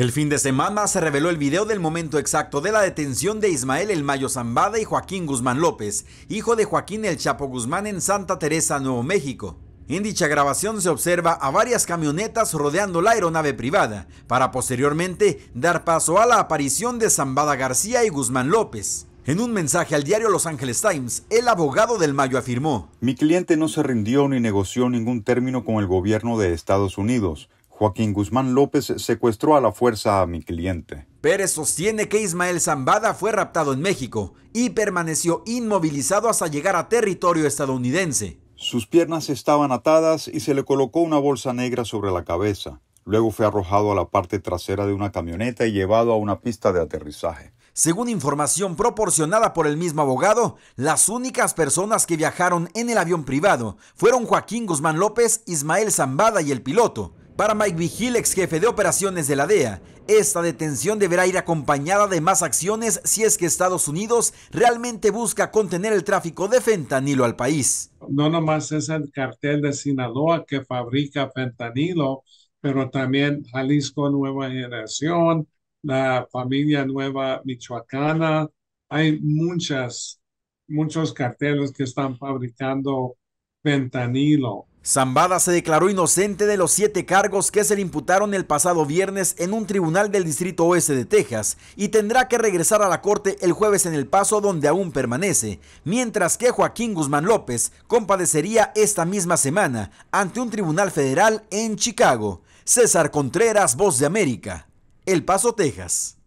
El fin de semana se reveló el video del momento exacto de la detención de Ismael El Mayo Zambada y Joaquín Guzmán López, hijo de Joaquín El Chapo Guzmán en Santa Teresa, Nuevo México. En dicha grabación se observa a varias camionetas rodeando la aeronave privada, para posteriormente dar paso a la aparición de Zambada García y Guzmán López. En un mensaje al diario Los Angeles Times, el abogado del Mayo afirmó, Mi cliente no se rindió ni negoció ningún término con el gobierno de Estados Unidos Joaquín Guzmán López secuestró a la fuerza a mi cliente. Pérez sostiene que Ismael Zambada fue raptado en México y permaneció inmovilizado hasta llegar a territorio estadounidense. Sus piernas estaban atadas y se le colocó una bolsa negra sobre la cabeza. Luego fue arrojado a la parte trasera de una camioneta y llevado a una pista de aterrizaje. Según información proporcionada por el mismo abogado, las únicas personas que viajaron en el avión privado fueron Joaquín Guzmán López, Ismael Zambada y el piloto. Para Mike Vigil, ex jefe de operaciones de la DEA, esta detención deberá ir acompañada de más acciones si es que Estados Unidos realmente busca contener el tráfico de fentanilo al país. No nomás es el cartel de Sinaloa que fabrica fentanilo, pero también Jalisco Nueva Generación, la familia Nueva Michoacana. Hay muchas, muchos carteles que están fabricando fentanilo. Zambada se declaró inocente de los siete cargos que se le imputaron el pasado viernes en un tribunal del Distrito Oeste de Texas y tendrá que regresar a la corte el jueves en El Paso donde aún permanece, mientras que Joaquín Guzmán López compadecería esta misma semana ante un tribunal federal en Chicago. César Contreras, Voz de América, El Paso, Texas.